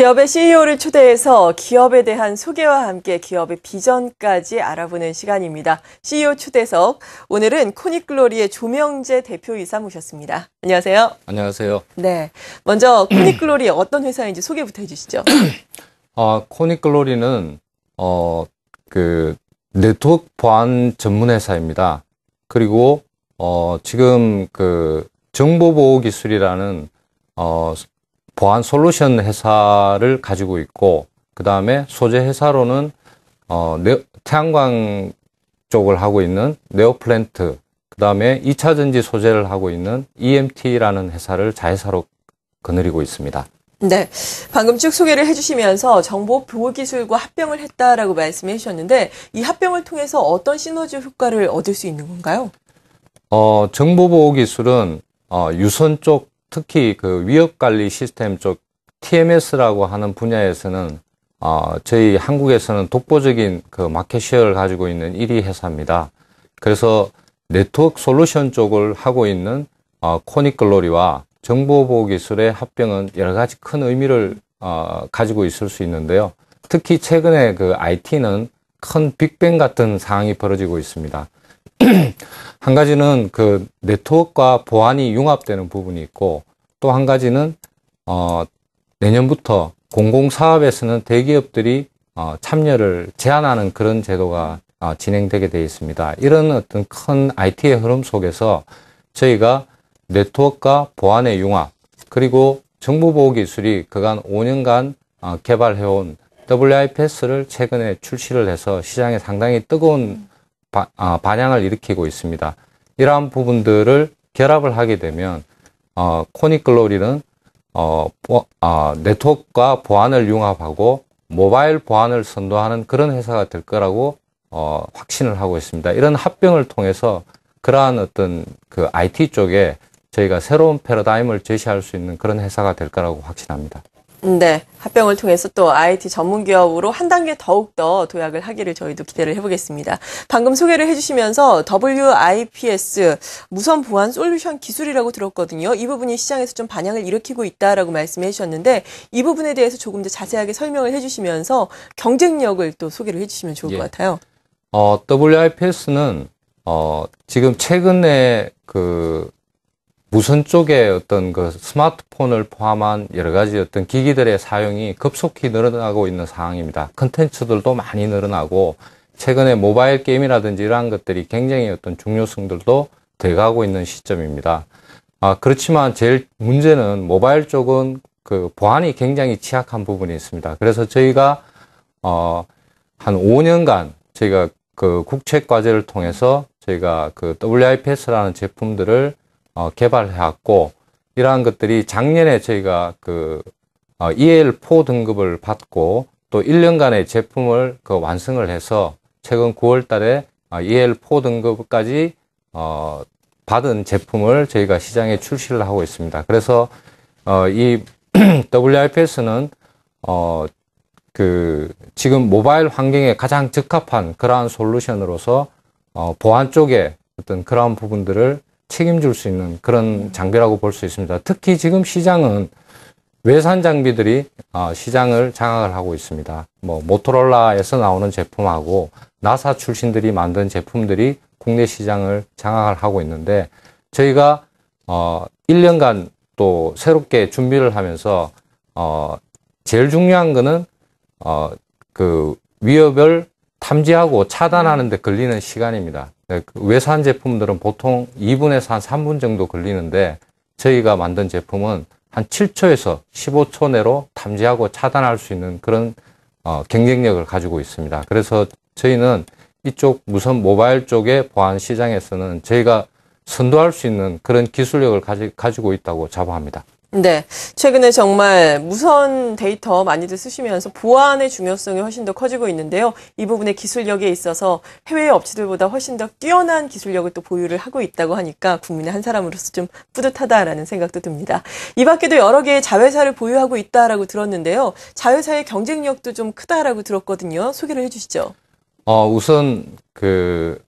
기업의 CEO를 초대해서 기업에 대한 소개와 함께 기업의 비전까지 알아보는 시간입니다. CEO 초대석. 오늘은 코닉글로리의 조명재 대표이사 모셨습니다. 안녕하세요. 안녕하세요. 네. 먼저 코닉글로리 어떤 회사인지 소개부터 해주시죠. 아, 코닉글로리는, 어, 그, 네트워크 보안 전문 회사입니다. 그리고, 어, 지금 그, 정보보호기술이라는, 어, 보안 솔루션 회사를 가지고 있고 그 다음에 소재 회사로는 어, 태양광 쪽을 하고 있는 네오플랜트 그 다음에 2차 전지 소재를 하고 있는 EMT라는 회사를 자회사로 거느리고 있습니다. 네. 방금 쭉 소개를 해주시면서 정보 보호 기술과 합병을 했다라고 말씀해 주셨는데 이 합병을 통해서 어떤 시너지 효과를 얻을 수 있는 건가요? 어, 정보 보호 기술은 어, 유선 쪽 특히 그 위협 관리 시스템 쪽 TMS라고 하는 분야에서는 어, 저희 한국에서는 독보적인 그 마켓쉐어를 가지고 있는 1위 회사입니다. 그래서 네트워크 솔루션 쪽을 하고 있는 어, 코닉글로리와 정보보호 기술의 합병은 여러 가지 큰 의미를 어, 가지고 있을 수 있는데요. 특히 최근에 그 IT는 큰 빅뱅 같은 상황이 벌어지고 있습니다. 한 가지는 그 네트워크와 보안이 융합되는 부분이 있고 또 한 가지는 어, 내년부터 공공사업에서는 대기업들이 어, 참여를 제한하는 그런 제도가 어, 진행되게 되어 있습니다. 이런 어떤 큰 IT의 흐름 속에서 저희가 네트워크와 보안의 융합 그리고 정보보호 기술이 그간 5년간 어, 개발해온 WIPS를 최근에 출시를 해서 시장에 상당히 뜨거운 바, 아, 반향을 일으키고 있습니다. 이러한 부분들을 결합을 하게 되면 어, 코닉글로리는 어, 보, 어, 아, 네트워크와 보안을 융합하고 모바일 보안을 선도하는 그런 회사가 될 거라고 어, 확신을 하고 있습니다. 이런 합병을 통해서 그러한 어떤 그 IT 쪽에 저희가 새로운 패러다임을 제시할 수 있는 그런 회사가 될 거라고 확신합니다. 네. 합병을 통해서 또 IT 전문 기업으로 한 단계 더욱더 도약을 하기를 저희도 기대를 해보겠습니다. 방금 소개를 해주시면서 WIPS 무선 보안 솔루션 기술이라고 들었거든요. 이 부분이 시장에서 좀 반향을 일으키고 있다라고 말씀해 주셨는데 이 부분에 대해서 조금 더 자세하게 설명을 해주시면서 경쟁력을 또 소개를 해주시면 좋을 예. 것 같아요. 어, WIPS는 어, 지금 최근에 그 무선 쪽에 어떤 그 스마트폰을 포함한 여러 가지 어떤 기기들의 사용이 급속히 늘어나고 있는 상황입니다. 컨텐츠들도 많이 늘어나고 최근에 모바일 게임이라든지 이러한 것들이 굉장히 어떤 중요성들도 돼가고 있는 시점입니다. 아, 그렇지만 제일 문제는 모바일 쪽은 그 보안이 굉장히 취약한 부분이 있습니다. 그래서 저희가 어, 한 5년간 저희가 그 국책 과제를 통해서 저희가 그 WIPS라는 제품들을 어, 개발해왔고 이러한 것들이 작년에 저희가 그 어, EL4 등급을 받고 또 1년간의 제품을 그 완성을 해서 최근 9월 달에 어, EL4 등급까지 어, 받은 제품을 저희가 시장에 출시를 하고 있습니다. 그래서 어, 이 WIPS는 어, 그 지금 모바일 환경에 가장 적합한 그러한 솔루션으로서 어, 보안 쪽에 어떤 그러한 부분들을 책임질 수 있는 그런 장비라고 볼 수 있습니다. 특히 지금 시장은 외산 장비들이 어, 시장을 장악을 하고 있습니다. 뭐 모토롤라에서 나오는 제품하고 나사 출신들이 만든 제품들이 국내 시장을 장악을 하고 있는데 저희가 1년간 어, 또 새롭게 준비를 하면서 어, 제일 중요한 거는 그 위협을 탐지하고 차단하는 데 걸리는 시간입니다. 네, 그 외산 제품들은 보통 2분에서 한 3분 정도 걸리는데 저희가 만든 제품은 한 7초에서 15초 내로 탐지하고 차단할 수 있는 그런 어, 경쟁력을 가지고 있습니다. 그래서 저희는 이쪽 무선 모바일 쪽의 보안 시장에서는 저희가 선도할 수 있는 그런 기술력을 가지고 있다고 자부합니다. 네. 최근에 정말 무선 데이터 많이들 쓰시면서 보안의 중요성이 훨씬 더 커지고 있는데요. 이 부분의 기술력에 있어서 해외 업체들보다 훨씬 더 뛰어난 기술력을 또 보유를 하고 있다고 하니까 국민의 한 사람으로서 좀 뿌듯하다라는 생각도 듭니다. 이 밖에도 여러 개의 자회사를 보유하고 있다라고 들었는데요. 자회사의 경쟁력도 좀 크다라고 들었거든요. 소개를 해주시죠. 어, 우선 그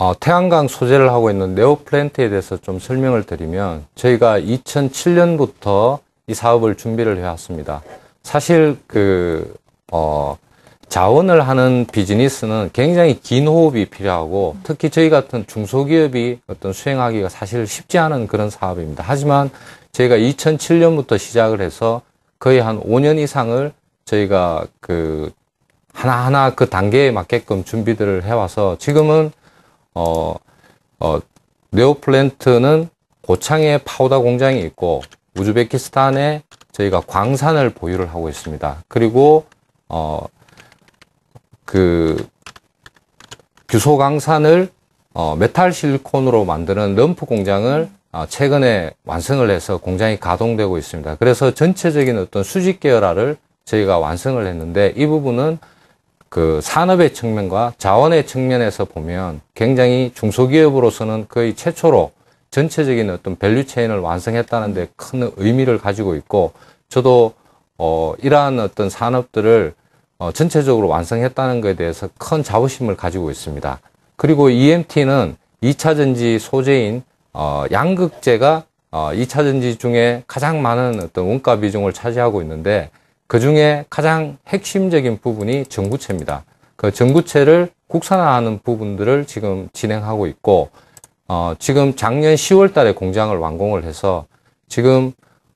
어, 태양광 소재를 하고 있는 네오플랜트에 대해서 좀 설명을 드리면 저희가 2007년부터 이 사업을 준비를 해왔습니다. 사실 그 어, 자원을 하는 비즈니스는 굉장히 긴 호흡이 필요하고 특히 저희 같은 중소기업이 어떤 수행하기가 사실 쉽지 않은 그런 사업입니다. 하지만 저희가 2007년부터 시작을 해서 거의 한 5년 이상을 저희가 그 하나하나 그 단계에 맞게끔 준비들을 해와서 지금은 어, 어, 네오플랜트는 고창에 파우더 공장이 있고 우즈베키스탄에 저희가 광산을 보유를 하고 있습니다. 그리고 어, 그 규소광산을 어, 메탈 실리콘으로 만드는 럼프 공장을 어, 최근에 완성을 해서 공장이 가동되고 있습니다. 그래서 전체적인 어떤 수직 계열화를 저희가 완성을 했는데 이 부분은 그 산업의 측면과 자원의 측면에서 보면 굉장히 중소기업으로서는 거의 최초로 전체적인 어떤 밸류 체인을 완성했다는 데 큰 의미를 가지고 있고 저도 어 이러한 어떤 산업들을 어 전체적으로 완성했다는 것에 대해서 큰 자부심을 가지고 있습니다. 그리고 EMT는 2차 전지 소재인 어 양극재가 어 2차 전지 중에 가장 많은 어떤 원가 비중을 차지하고 있는데 그 중에 가장 핵심적인 부분이 전구체입니다. 그 전구체를 국산화하는 부분들을 지금 진행하고 있고, 어, 지금 작년 10월 달에 공장을 완공을 해서 지금,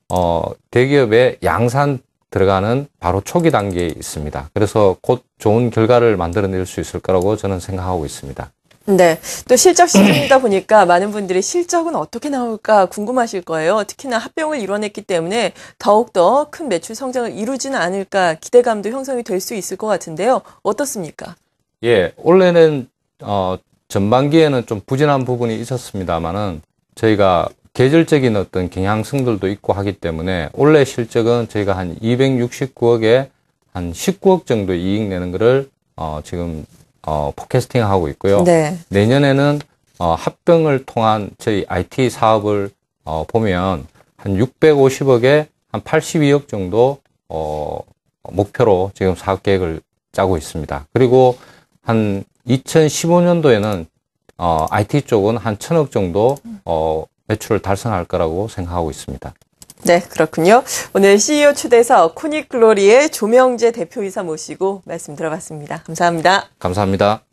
어, 대기업의 양산 들어가는 바로 초기 단계에 있습니다. 그래서 곧 좋은 결과를 만들어낼 수 있을 거라고 저는 생각하고 있습니다. 네. 또 실적 시즌이다 보니까 많은 분들이 실적은 어떻게 나올까 궁금하실 거예요. 특히나 합병을 이뤄냈기 때문에 더욱더 큰 매출 성장을 이루지는 않을까 기대감도 형성이 될 수 있을 것 같은데요. 어떻습니까? 예. 원래는, 어, 전반기에는 좀 부진한 부분이 있었습니다만은 저희가 계절적인 어떤 경향성들도 있고 하기 때문에 올해 실적은 저희가 한 269억에 한 19억 정도 이익 내는 거를 어, 지금 어, 포캐스팅 하고 있고요. 네. 내년에는 어, 합병을 통한 저희 IT 사업을 어, 보면 한 650억에 한 82억 정도 어, 목표로 지금 사업 계획을 짜고 있습니다. 그리고 한 2015년도에는 어, IT 쪽은 한1 0 0 0억 정도 어, 매출을 달성할 거라고 생각하고 있습니다. 네, 그렇군요. 오늘 CEO 초대석 코닉글로리의 조명재 대표이사 모시고 말씀 들어봤습니다. 감사합니다. 감사합니다.